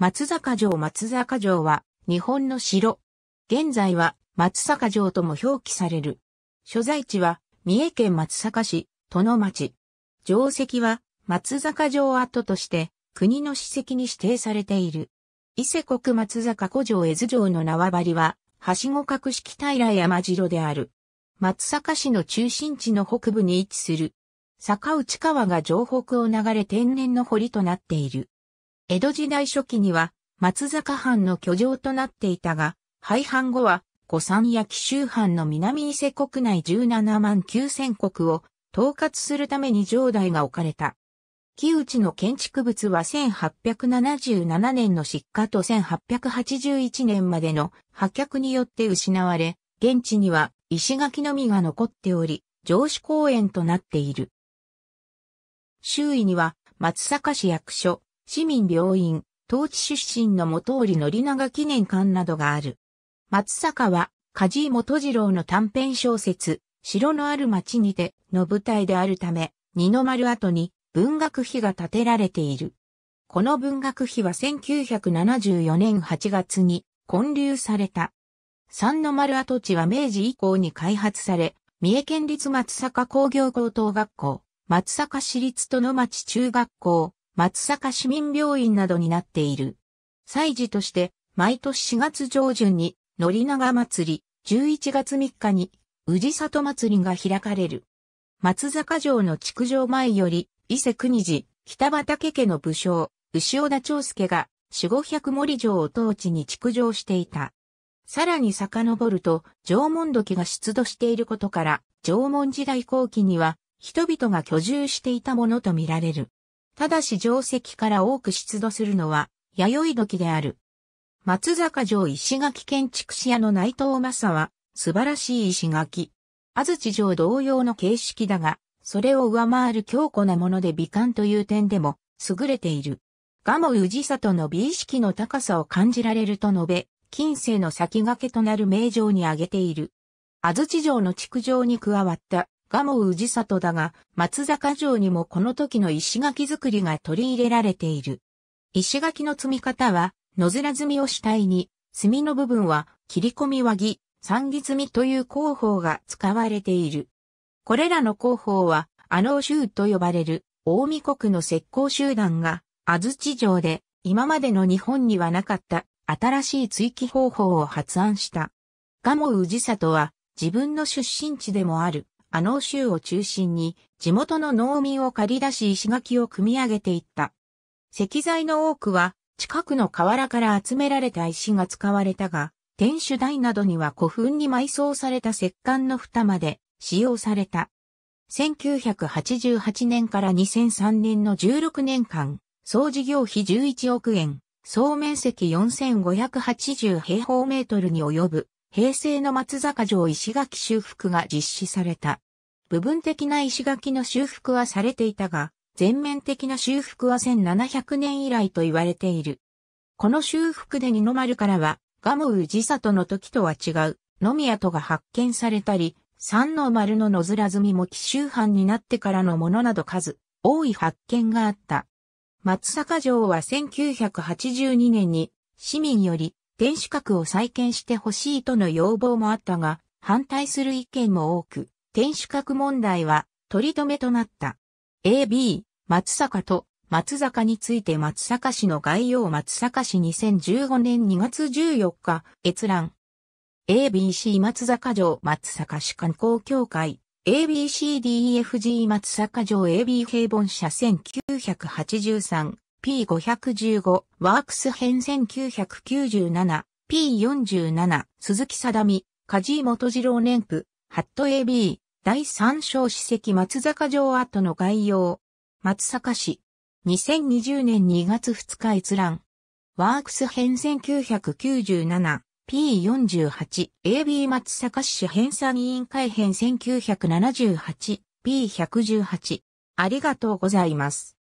松坂城松坂城は日本の城。現在は松坂城とも表記される。所在地は三重県松阪市、殿町。城跡は松坂城跡として国の史跡に指定されている。伊勢国松坂古城江津城の縄張りは、はしご格式平山城である。松阪市の中心地の北部に位置する。坂内川が城北を流れ天然の堀となっている。江戸時代初期には松坂藩の居城となっていたが、廃藩後は古山や紀州藩の南伊勢国内17万9000国を統括するために城代が置かれた。木内の建築物は1877年の失火と1881年までの破却によって失われ、現地には石垣のみが残っており、城主公園となっている。周囲には松阪市役所、市民病院、統治出身の元織り長記念館などがある。松坂は、梶井元次郎の短編小説、城のある町にての舞台であるため、二の丸跡に文学碑が建てられている。この文学碑は1974年8月に建立された。三の丸跡地は明治以降に開発され、三重県立松阪工業高等学校、松阪市立戸野町中学校、松坂市民病院などになっている。祭事として、毎年4月上旬に、のりなが祭り、11月3日に、宇治里祭りが開かれる。松坂城の築城前より、伊勢国寺、北畠家の武将、牛田長介が、四五百森城を当地に築城していた。さらに遡ると、縄文土器が出土していることから、縄文時代後期には、人々が居住していたものとみられる。ただし定石から多く出土するのは、弥生時である。松坂城石垣建築士屋の内藤正は、素晴らしい石垣。安土城同様の形式だが、それを上回る強固なもので美観という点でも、優れている。蒲生氏里の美意識の高さを感じられると述べ、近世の先駆けとなる名城に挙げている。安土城の築城に加わった蒲生氏トだが、松坂城にもこの時の石垣作りが取り入れられている。石垣の積み方は、野面積みを主体に、墨の部分は切り込み輪木、三木積みという工法が使われている。これらの工法は、阿能州と呼ばれる、大見国の石膏集団が、安土城で、今までの日本にはなかった新しい追記方法を発案した。蒲生氏トは自分の出身地でもある阿の州を中心に地元の農民を借り出し石垣を組み上げていった。石材の多くは近くの河原から集められた石が使われたが、天守台などには古墳に埋葬された石棺の蓋まで使用された。1988年から2003年の16年間、総事業費11億円、総面積4580平方メートルに及ぶ平成の松坂城石垣修復が実施された。部分的な石垣の修復はされていたが、全面的な修復は1700年以来と言われている。この修復で二の丸からは、ガムウジサトの時とは違う、野宮とが発見されたり、三の丸の野面積みも奇襲犯になってからのものなど数、多い発見があった。松坂城は1982年に市民より天守閣を再建してほしいとの要望もあったが、反対する意見も多く、天守閣問題は取り留めとなった。AB、松坂と松坂について松坂市の概要松坂市2015年2月14日、閲覧。ABC 松坂城松坂市観光協会 ABCDEFG 松坂城 AB 平凡社1983 P515、ワークス編1997、P47、鈴木貞美、梶井元次郎年譜、ハット AB、第3章史跡松坂城跡の概要。松坂市。2020年2月2日閲覧。ワークス編1997、P48、AB 松坂市編纂委員会編1978、P118。ありがとうございます。